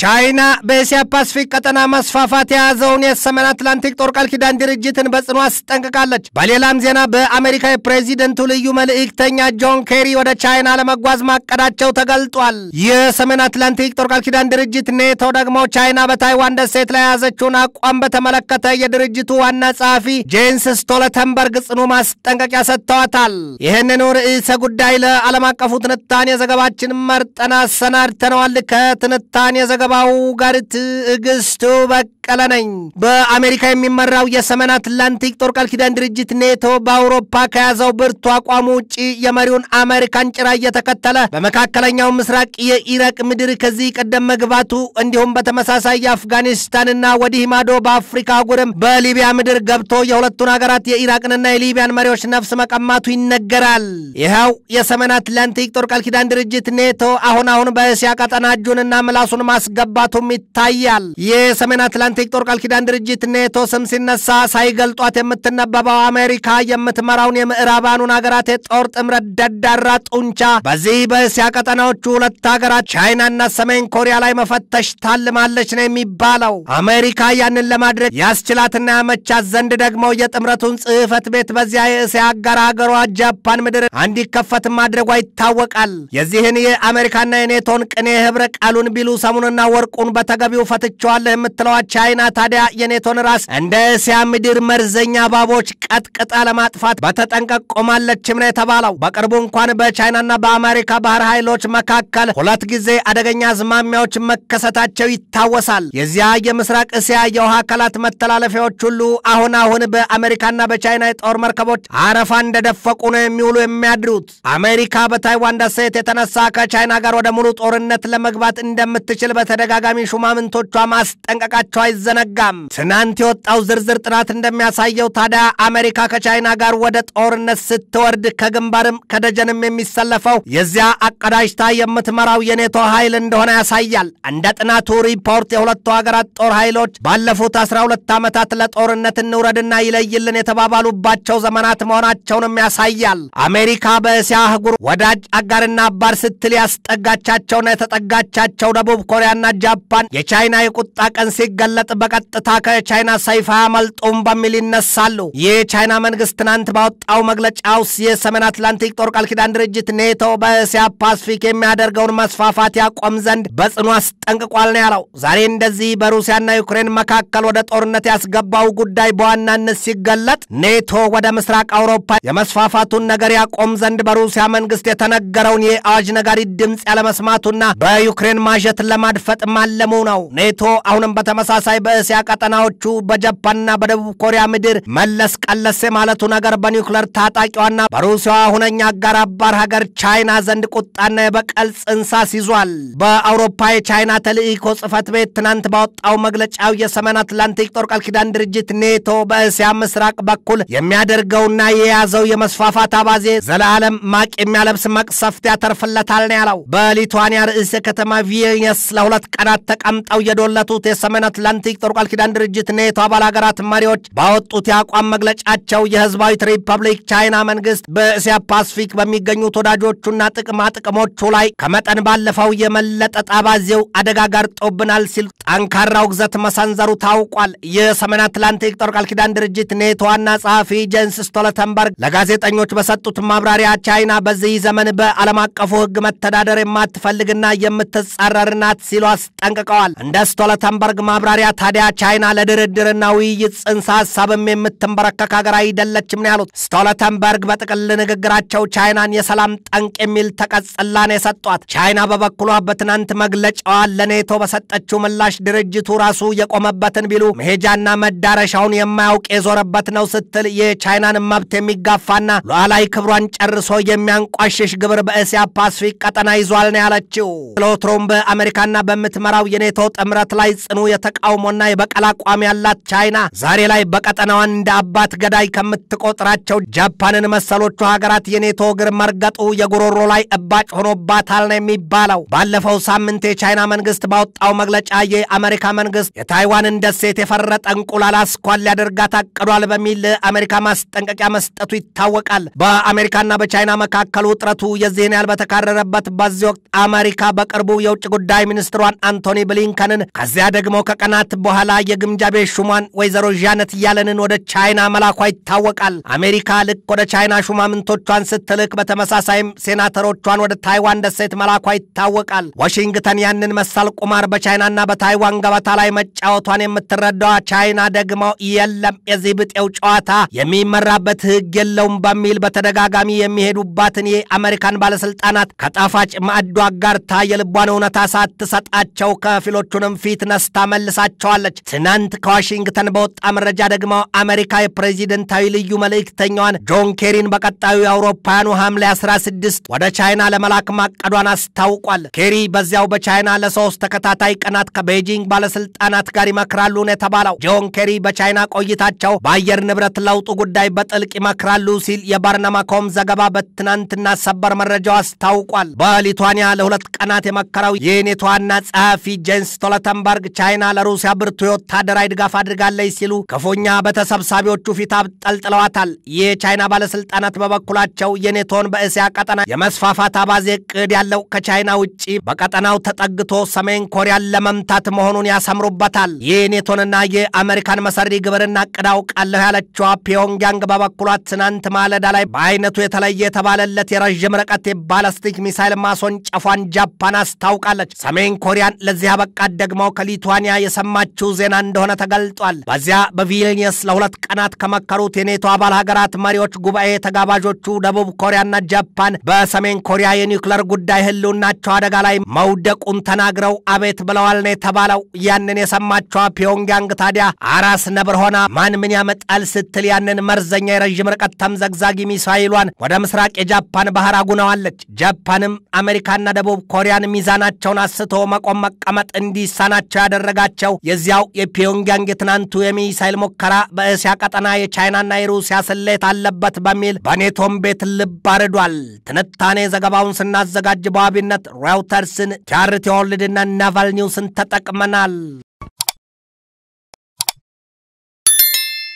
ቻይና በእስያ ፓስፊክ ቀጠና መስፋፋት የያዘውን የሰሜን አትላንቲክ ጦር ቃል ኪዳን ድርጅትን በጽኑ አስጠንቅቃለች። በሌላም ዜና በአሜሪካ የፕሬዚደንቱ ልዩ መልእክተኛ ጆን ኬሪ ወደ ቻይና ለመጓዝ ማቀዳቸው ተገልጧል። የሰሜን አትላንቲክ ጦር ቃል ኪዳን ድርጅት ኔቶ ደግሞ ቻይና በታይዋን ደሴት ላይ የያዘችውን አቋም በተመለከተ የድርጅቱ ዋና ጸሐፊ ጄንስ ስቶለተንበርግ ጽኑ ማስጠንቀቂያ ሰጥተዋታል። ይህንኑ ርዕሰ ጉዳይ ለዓለም አቀፉ ትንታኔ ዘገባችን መርጠን አሰናድተነዋል። ከትንታኔ ዘገባ ከዘገባው ጋር ትዕግስቱ በ በቀለ ነኝ። በአሜሪካ የሚመራው የሰሜን አትላንቲክ ጦር ቃል ኪዳን ድርጅት ኔቶ በአውሮፓ ከያዘው ብርቱ አቋሙ ውጪ የመሪውን አሜሪካን ጭራ እየተከተለ በመካከለኛው ምስራቅ የኢራቅ ምድር ከዚህ ቀደም መግባቱ እንዲሁም በተመሳሳይ የአፍጋኒስታንና ወዲህ ማዶ በአፍሪካ አህጉርም በሊቢያ ምድር ገብቶ የሁለቱን ሀገራት የኢራቅንና የሊቢያን መሪዎች ነፍስ መቀማቱ ይነገራል። ይኸው የሰሜን አትላንቲክ ጦር ቃል ኪዳን ድርጅት ኔቶ አሁን አሁን በእስያ ቀጠና እጁንና ምላሱን ማስገባቱም ይታያል። የሰሜን አትላንቲክ የአትሌቲክ ጦር ቃል ኪዳን ድርጅት ኔቶ ስም ሲነሳ ሳይገልጧት የምትነበበው አሜሪካ የምትመራውን የምዕራባኑን ሀገራት የጦር ጥምረት ደዳራ ጡንቻ በዚህ በእስያ ቀጠናዎቹ ሁለት ሀገራት ቻይናና ሰሜን ኮሪያ ላይ መፈተሽ ታልማለች ነው የሚባለው። አሜሪካ ያንን ለማድረግ ያስችላትና ያመቻት ዘንድ ደግሞ የጥምረቱን ጽህፈት ቤት በዚያ የእስያ አጋር ሀገሯ ጃፓን ምድር እንዲከፈት ማድረጓ ይታወቃል። የዚህን የአሜሪካና የኔቶን ቅኔ ህብረ ቃሉን ቢሉ ሰሙንና ወርቁን በተገቢው ፈትቸዋለህ የምትለዋ ቻይ ቻይና ታዲያ የኔቶን ራስ እንደ እስያ ምድር መርዘኛ እባቦች ቀጥቅጣ ለማጥፋት በተጠንቀቅ ቆማለችም ነው የተባለው። በቅርቡ እንኳን በቻይናና በአሜሪካ ባህር ኃይሎች መካከል ሁለት ጊዜ አደገኛ አዝማሚያዎች መከሰታቸው ይታወሳል። የዚያ የምስራቅ እስያ የውሃ አካላት መተላለፊያዎች ሁሉ አሁን አሁን በአሜሪካና በቻይና የጦር መርከቦች አረፋ እንደደፈቁ ነው የሚውሉ የሚያድሩት። አሜሪካ በታይዋን ደሴት የተነሳ ከቻይና ጋር ወደ ሙሉ ጦርነት ለመግባት እንደምትችል በተደጋጋሚ ሹማምንቶቿ ማስጠንቀቃቸው አይዘነጋም። ትናንት የወጣው ዝርዝር ጥናት እንደሚያሳየው ታዲያ አሜሪካ ከቻይና ጋር ወደ ጦርነት ስትወርድ ከግንባርም ከደጀንም የሚሰለፈው የዚያ አቀዳጅታ የምትመራው የኔቶ ኃይል እንደሆነ ያሳያል። እንደ ጥናቱ ሪፖርት የሁለቱ ሀገራት ጦር ኃይሎች ባለፉት 12 ዓመታት ለጦርነት እንውረድና ይለይልን የተባባሉባቸው ዘመናት መሆናቸውንም ያሳያል። አሜሪካ በእስያ አህጉር ወዳጅ አጋርና አባር ስትል ያስጠጋቻቸውና የተጠጋቻቸው ደቡብ ኮሪያና ጃፓን የቻይና የቁጣ ቀን ሲገለ ሲገለጥ በቀጥታ ከቻይና ሰይፍ አያመልጡም በሚል ይነሳሉ። የቻይና መንግስት ትናንት ባወጣው መግለጫ የሰሜን አትላንቲክ ጦር ቃል ኪዳን ድርጅት ኔቶ በእስያ ፓስፊክ የሚያደርገውን መስፋፋት ያቆም ዘንድ በጽኑ አስጠንቅቋል ነው ያለው። ዛሬ እንደዚህ በሩሲያና ዩክሬን መካከል ወደ ጦርነት ያስገባው ጉዳይ በዋናነት ሲገለጥ ኔቶ ወደ ምስራቅ አውሮፓ የመስፋፋቱን ነገር ያቆም ዘንድ በሩሲያ መንግስት የተነገረውን የአዋጅ ነጋሪ ድምፅ ያለመስማቱና በዩክሬን ማጀትን ለማድፈጥ ማለሙ ነው። ኔቶ አሁንም በተመሳሳይ ተመሳሳይ በእስያ ቀጠናዎቹ በጃፓንና በደቡብ ኮሪያ ምድር መለስ ቀለስ ማለቱ ነገር በኒውክለር ታጣቂዋና በሩሲያዋ ሁነኛ አጋር አባር ሀገር ቻይና ዘንድ ቁጣና የበቀል ጽንሳስ ይዟል። በአውሮፓ የቻይና ተልእኮ ጽህፈት ቤት ትናንት ባወጣው መግለጫው የሰሜን አትላንቲክ ጦር ቃል ኪዳን ድርጅት ኔቶ በእስያ ምስራቅ በኩል የሚያደርገውና የያዘው የመስፋፋት አባዜ ዘለዓለም ማቅ የሚያለብስ መቅሰፍት ያተርፍለታል ነው ያለው። በሊቱዋኒያ ርዕሰ ከተማ ቪልኒየስ ለሁለት ቀናት ተቀምጠው የዶለቱት የሰሜን አትላንቲክ አትላንቲክ ጦር ቃል ኪዳን ድርጅት ኔቶ አባል ሀገራት መሪዎች ባወጡት የአቋም መግለጫቸው የህዝባዊት ሪፐብሊክ ቻይና መንግስት በእስያ ፓስፊክ በሚገኙት ወዳጆቹና ጥቅማ ጥቅሞቹ ላይ ከመጠን ባለፈው የመለጠ ጣባዜው አደጋ ጋርጦብናል ሲል ጠንካራው ግዘት መሰንዘሩ ታውቋል። የሰሜን አትላንቲክ ጦር ቃል ኪዳን ድርጅት ኔቶ ዋና ጸሐፊ ጄንስ ስቶለተንበርግ ለጋዜጠኞች በሰጡት ማብራሪያ ቻይና በዚህ ዘመን በዓለም አቀፉ ህግ መተዳደር የማትፈልግና የምትጻረር ናት ሲሉ አስጠንቅቀዋል። እንደ ስቶለተንበርግ ማብራሪያ ታዲያ ቻይና ለድርድርና ውይይት ጽንሰ ሀሳብም የምትንበረከክ ሀገር አይደለችም ነው ያሉት። ስቶለተንበርግ በጥቅል ንግግራቸው ቻይናን የሰላም ጠንቅ የሚል ተቀጽላን የሰጧት። ቻይና በበኩሏ በትናንት መግለጫዋ ለኔቶ በሰጠችው ምላሽ ድርጅቱ ራሱ የቆመበትን ቢሉ መሄጃና መዳረሻውን የማያውቅ የዞረበት ነው ስትል የቻይናን መብት የሚጋፋና ሉዓላዊ ክብሯን ጨርሶ የሚያንቋሽሽ ግብር በእስያ ፓስፊክ ቀጠና ይዟል ነው ያለችው። ስለወትሮም በአሜሪካና በምትመራው የኔቶ ጥምረት ላይ ጽኑ የተቃው ሞና የበቀል አቋም ያላት ቻይና ዛሬ ላይ በቀጠናዋን እንደ አባት ገዳይ ከምትቆጥራቸው ጃፓንን መሰሎቹ ሀገራት የኔቶ እግር መርገጡ የጉሮሮ ላይ እባጭ ሆኖባታል ነው የሚባለው። ባለፈው ሳምንት የቻይና መንግስት ባወጣው መግለጫ የአሜሪካ መንግስት የታይዋንን ደሴት የፈረጠ እንቁላል አስኳል ሊያደርጋት አቅዷል በሚል አሜሪካ ማስጠንቀቂያ መስጠቱ ይታወቃል። በአሜሪካና በቻይና መካከል ውጥረቱ የዚህን ያህል በተካረረበት በዚህ ወቅት አሜሪካ በቅርቡ የውጭ ጉዳይ ሚኒስትሯን አንቶኒ ብሊንከንን ከዚያ ደግሞ ከቀናት ዓመት በኋላ የግምጃ ቤት ሹሟን ወይዘሮ ዣነት እያለንን ወደ ቻይና መላኳ ይታወቃል። አሜሪካ ልክ ወደ ቻይና ሹማምንቶቿን ስትልክ፣ በተመሳሳይም ሴናተሮቿን ወደ ታይዋን ደሴት መላኳ ይታወቃል። ዋሽንግተን ያንን መሳል ቁማር በቻይናና በታይዋን ገበታ ላይ መጫወቷን የምትረዳዋ ቻይና ደግሞ የለም የዚህ ብጤው ጨዋታ የሚመራበት ሕግ የለውም በሚል በተደጋጋሚ የሚሄዱባትን የአሜሪካን ባለስልጣናት ከጣፋጭ ማዕዷ ጋርታ የልቧን እውነታ ሳትሰጣቸው ከፊሎቹንም ፊት ነስታ መልሳቸው አግኝቸዋለች። ትናንት ከዋሽንግተን በወጣ መረጃ ደግሞ አሜሪካ የፕሬዚደንታዊ ልዩ መልእክተኛዋን ጆን ኬሪን በቀጣዩ የአውሮፓውያኑ ሐምሌ 16 ወደ ቻይና ለመላክ ማቀዷን አስታውቋል። ኬሪ በዚያው በቻይና ለሶስት ተከታታይ ቀናት ከቤጂንግ ባለስልጣናት ጋር ይመክራሉ ነው የተባለው። ጆን ኬሪ በቻይና ቆይታቸው በአየር ንብረት ለውጡ ጉዳይ በጥልቅ ይመክራሉ ሲል የባርናማኮም ዘገባ በትናንትና ሰበር መረጃው አስታውቋል። በሊቷኒያ ለሁለት ቀናት የመከረው የኔቶ ዋና ጸሐፊ ጄንስ ስቶልተንበርግ ቻይና ለሩሲያ ሩሲያ ብርቱ የወታደራዊ ድጋፍ አድርጋለች ሲሉ ክፉኛ በተሰብሳቢዎቹ ፊት አብጠልጥለዋታል። የቻይና ባለስልጣናት በበኩላቸው የኔቶን በእስያ ቀጠና የመስፋፋት አባዜ እቅድ ያለው ከቻይና ውጭ በቀጠናው ተጠግቶ ሰሜን ኮሪያን ለመምታት መሆኑን ያሰምሩበታል። የኔቶንና የአሜሪካን መሰሪ ግብርና እቅድ አውቃለሁ ያለችዋ ፒዮንግያንግ በበኩሏ ትናንት ማለዳ ላይ በአይነቱ የተለየ የተባለለት የረዥም ርቀት የባለስቲክ ሚሳይል ማስወንጨፏን ጃፓን አስታውቃለች። ሰሜን ኮሪያን ለዚህ አበቃት ደግሞ ከሊቱዋኒያ የሰ የሰማችው ዜና እንደሆነ ተገልጧል። በዚያ በቪልኒየስ ለሁለት ቀናት ከመከሩት የኔቶ አባል ሀገራት መሪዎች ጉባኤ ተጋባዦቹ ደቡብ ኮሪያና ጃፓን በሰሜን ኮሪያ የኒውክለር ጉዳይ ህልውናቸው አደጋ ላይ መውደቁን ተናግረው አቤት ብለዋል ነው የተባለው። ያንን የሰማችዋ ፒዮንግያንግ ታዲያ አራስ ነብር ሆና ማን ምን ያመጣል ስትል ያንን መርዘኛ የረዥም ርቀት ተምዘግዛጊ ሚሳይሏን ወደ ምስራቅ የጃፓን ባህር አጉነዋለች። ጃፓንም አሜሪካና ደቡብ ኮሪያን ሚዛናቸውን አስቶ መቆም መቀመጥ እንዲሳናቸው ያደረጋቸው የዚያው የፒዮንግያንግ የትናንቱ የሚሳይል ሙከራ በእስያ ቀጠና የቻይናና የሩሲያ ስሌት አለበት በሚል በኔቶም ቤት ልብ አርዷል። ትንታኔ ዘገባውን ስናዘጋጅ በዋቢነት ሮይተርስን፣ ቻርቲ ወርልድና ናቫል ኒውስን ተጠቅመናል።